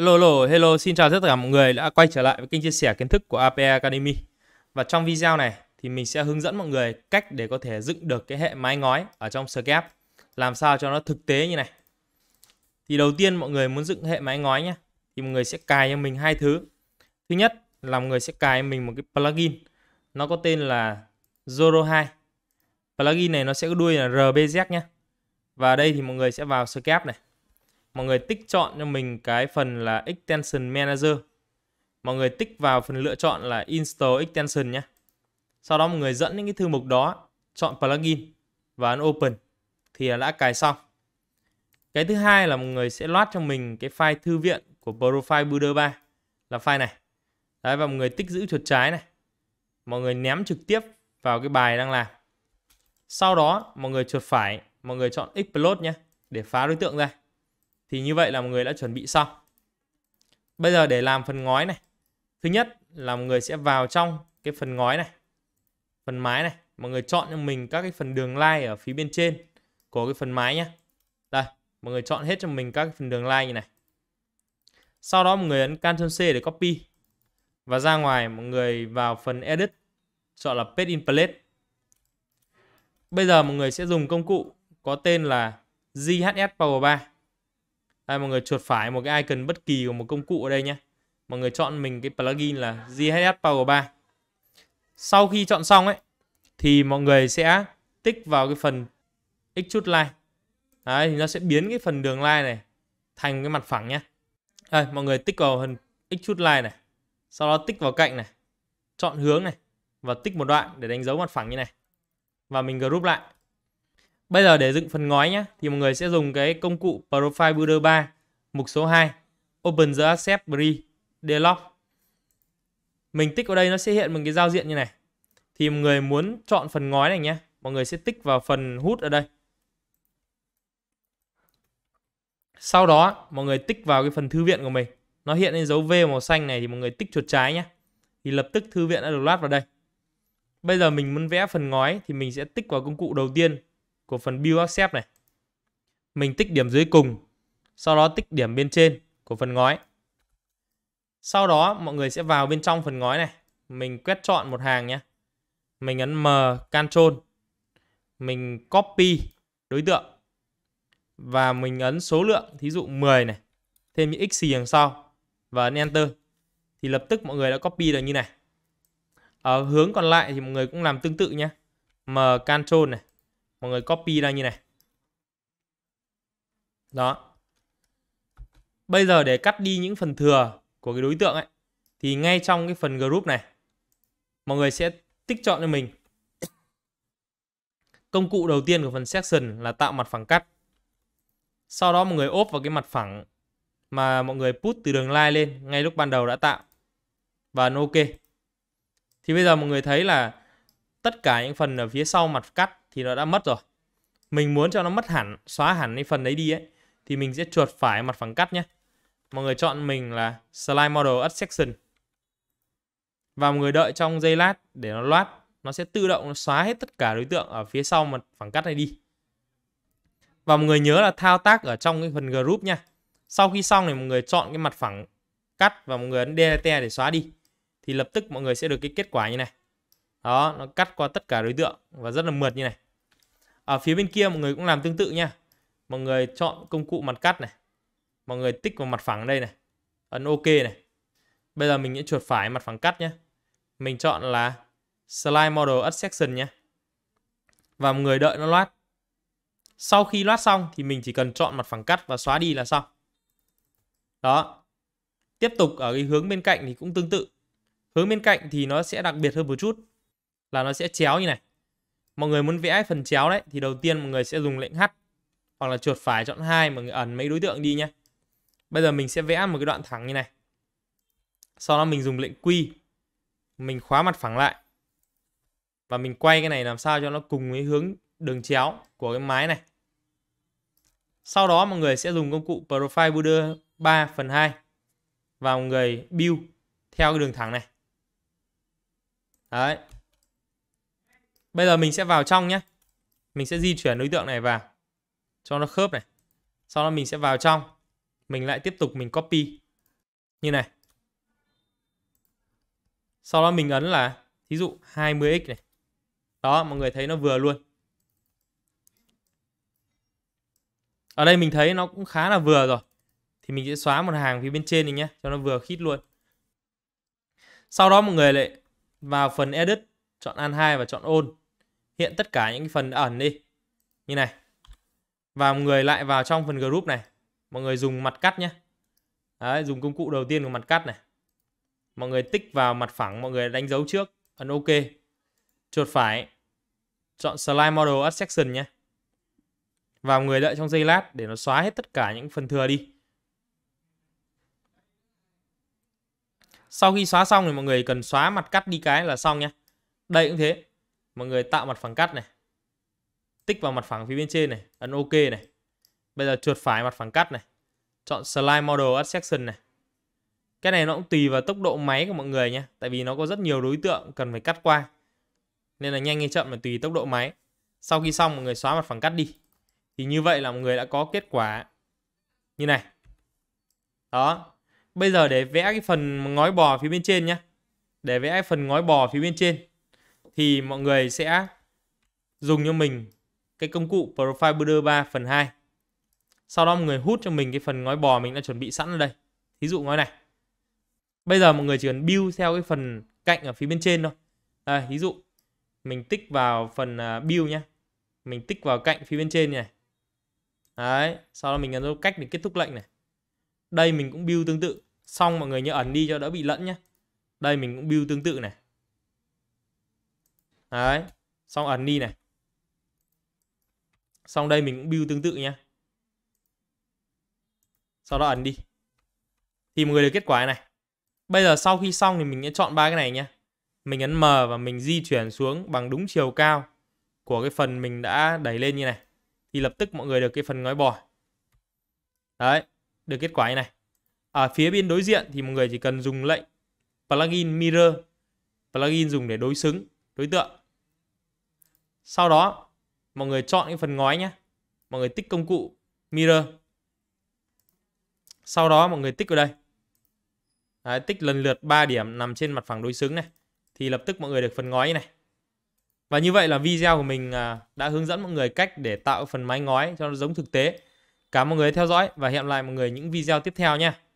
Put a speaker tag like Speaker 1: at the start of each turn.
Speaker 1: Hello, hello, hello, xin chào tất cả mọi người đã quay trở lại với kênh chia sẻ kiến thức của APA Academy. Và trong video này thì mình sẽ hướng dẫn mọi người cách để có thể dựng được cái hệ mái ngói ở trong Scap làm sao cho nó thực tế như này. Thì đầu tiên mọi người muốn dựng hệ mái ngói nhé, thì mọi người sẽ cài cho mình hai thứ. Thứ nhất là mọi người sẽ cài mình một cái plugin nó có tên là Zoro 2. Plugin này nó sẽ có đuôi là RBZ nhé. Và đây thì mọi người sẽ vào Scap này mọi người tích chọn cho mình cái phần là extension manager mọi người tích vào phần lựa chọn là install extension nhé sau đó mọi người dẫn những cái thư mục đó chọn plugin và ấn open thì đã cài xong cái thứ hai là mọi người sẽ loát cho mình cái file thư viện của profile builder 3 là file này đấy và mọi người tích giữ chuột trái này mọi người ném trực tiếp vào cái bài đang làm sau đó mọi người chuột phải mọi người chọn explode nhé để phá đối tượng ra thì như vậy là mọi người đã chuẩn bị xong. Bây giờ để làm phần ngói này. Thứ nhất là mọi người sẽ vào trong cái phần ngói này. Phần mái này. Mọi người chọn cho mình các cái phần đường line ở phía bên trên của cái phần mái nhé. Đây, mọi người chọn hết cho mình các cái phần đường line như này. Sau đó mọi người ấn Ctrl C để copy. Và ra ngoài mọi người vào phần edit chọn là page in place. Bây giờ mọi người sẽ dùng công cụ có tên là GHS Power 3 đây mọi người chuột phải một cái icon bất kỳ của một công cụ ở đây nhé mọi người chọn mình cái plugin là GHS Power 3 sau khi chọn xong ấy thì mọi người sẽ tích vào cái phần extrude line đấy thì nó sẽ biến cái phần đường line này thành cái mặt phẳng nhé đây mọi người tích vào phần extrude line này sau đó tích vào cạnh này chọn hướng này và tích một đoạn để đánh dấu mặt phẳng như này và mình group lại Bây giờ để dựng phần ngói nhé, thì mọi người sẽ dùng cái công cụ Profile Builder 3, mục số 2, Open the Accept Bridge, Dialog. Mình tích vào đây nó sẽ hiện một cái giao diện như này. Thì mọi người muốn chọn phần ngói này nhé, mọi người sẽ tích vào phần hút ở đây. Sau đó, mọi người tích vào cái phần thư viện của mình. Nó hiện lên dấu V màu xanh này thì mọi người tích chuột trái nhé. Thì lập tức thư viện đã được loát vào đây. Bây giờ mình muốn vẽ phần ngói thì mình sẽ tích vào công cụ đầu tiên của phần build accept này. Mình tích điểm dưới cùng, sau đó tích điểm bên trên của phần ngói. Sau đó mọi người sẽ vào bên trong phần ngói này, mình quét chọn một hàng nhé. Mình ấn M Ctrl. Mình copy đối tượng và mình ấn số lượng, thí dụ 10 này, thêm những x đằng sau và ấn enter. Thì lập tức mọi người đã copy được như này. Ở hướng còn lại thì mọi người cũng làm tương tự nhé. M Ctrl này mọi người copy ra như này đó bây giờ để cắt đi những phần thừa của cái đối tượng ấy thì ngay trong cái phần group này mọi người sẽ tích chọn cho mình công cụ đầu tiên của phần section là tạo mặt phẳng cắt sau đó mọi người ốp vào cái mặt phẳng mà mọi người put từ đường line lên ngay lúc ban đầu đã tạo và ok thì bây giờ mọi người thấy là tất cả những phần ở phía sau mặt cắt thì nó đã mất rồi mình muốn cho nó mất hẳn xóa hẳn cái phần đấy đi ấy thì mình sẽ chuột phải mặt phẳng cắt nhé mọi người chọn mình là slide model at section và mọi người đợi trong giây lát để nó loát nó sẽ tự động xóa hết tất cả đối tượng ở phía sau mặt phẳng cắt này đi và mọi người nhớ là thao tác ở trong cái phần group nha sau khi xong thì mọi người chọn cái mặt phẳng cắt và mọi người ấn delete để xóa đi thì lập tức mọi người sẽ được cái kết quả như này đó nó cắt qua tất cả đối tượng và rất là mượt như này ở phía bên kia mọi người cũng làm tương tự nha mọi người chọn công cụ mặt cắt này mọi người tích vào mặt phẳng đây này ấn ok này bây giờ mình sẽ chuột phải mặt phẳng cắt nhé mình chọn là slide model at section nhé và mọi người đợi nó loát sau khi loát xong thì mình chỉ cần chọn mặt phẳng cắt và xóa đi là xong đó tiếp tục ở cái hướng bên cạnh thì cũng tương tự hướng bên cạnh thì nó sẽ đặc biệt hơn một chút là nó sẽ chéo như này mọi người muốn vẽ phần chéo đấy thì đầu tiên mọi người sẽ dùng lệnh h hoặc là chuột phải chọn hai mọi người ẩn mấy đối tượng đi nhé bây giờ mình sẽ vẽ một cái đoạn thẳng như này sau đó mình dùng lệnh q mình khóa mặt phẳng lại và mình quay cái này làm sao cho nó cùng với hướng đường chéo của cái mái này sau đó mọi người sẽ dùng công cụ profile builder 3 phần 2 và mọi người build theo cái đường thẳng này đấy Bây giờ mình sẽ vào trong nhé. Mình sẽ di chuyển đối tượng này vào. Cho nó khớp này. Sau đó mình sẽ vào trong. Mình lại tiếp tục mình copy. Như này. Sau đó mình ấn là thí dụ 20x này. Đó, mọi người thấy nó vừa luôn. Ở đây mình thấy nó cũng khá là vừa rồi. Thì mình sẽ xóa một hàng phía bên trên này nhé. Cho nó vừa khít luôn. Sau đó mọi người lại vào phần edit. Chọn an 2 và chọn ôn hiện tất cả những phần ẩn đi như này và mọi người lại vào trong phần group này mọi người dùng mặt cắt nhé Đấy, dùng công cụ đầu tiên của mặt cắt này mọi người tích vào mặt phẳng mọi người đánh dấu trước ấn ok chuột phải chọn slide model add section nhé và người đợi trong giây lát để nó xóa hết tất cả những phần thừa đi sau khi xóa xong thì mọi người cần xóa mặt cắt đi cái là xong nhé đây cũng thế mọi người tạo mặt phẳng cắt này tích vào mặt phẳng phía bên trên này ấn ok này bây giờ chuột phải mặt phẳng cắt này chọn slide model add section này cái này nó cũng tùy vào tốc độ máy của mọi người nhé tại vì nó có rất nhiều đối tượng cần phải cắt qua nên là nhanh hay chậm là tùy tốc độ máy sau khi xong mọi người xóa mặt phẳng cắt đi thì như vậy là mọi người đã có kết quả như này đó bây giờ để vẽ cái phần ngói bò phía bên trên nhé để vẽ phần ngói bò phía bên trên thì mọi người sẽ dùng cho mình cái công cụ Profile Builder 3 phần 2. Sau đó mọi người hút cho mình cái phần ngói bò mình đã chuẩn bị sẵn ở đây. Thí dụ ngói này. Bây giờ mọi người chỉ cần build theo cái phần cạnh ở phía bên trên thôi. À, ví dụ mình tích vào phần à, build nhé. Mình tích vào cạnh phía bên trên này. Đấy, sau đó mình ấn cách để kết thúc lệnh này. Đây mình cũng build tương tự. Xong mọi người nhớ ẩn đi cho đỡ bị lẫn nhé. Đây mình cũng build tương tự này đấy xong ẩn đi này xong đây mình cũng build tương tự nhé, sau đó ẩn đi thì mọi người được kết quả này bây giờ sau khi xong thì mình sẽ chọn ba cái này nhé, mình ấn M và mình di chuyển xuống bằng đúng chiều cao của cái phần mình đã đẩy lên như này thì lập tức mọi người được cái phần ngói bò đấy được kết quả như này ở phía bên đối diện thì mọi người chỉ cần dùng lệnh plugin mirror plugin dùng để đối xứng đối tượng sau đó mọi người chọn cái phần ngói nhé mọi người tích công cụ mirror sau đó mọi người tích vào đây Đấy, tích lần lượt 3 điểm nằm trên mặt phẳng đối xứng này thì lập tức mọi người được phần ngói này và như vậy là video của mình à, đã hướng dẫn mọi người cách để tạo phần mái ngói cho nó giống thực tế cảm ơn mọi người theo dõi và hẹn lại mọi người những video tiếp theo nha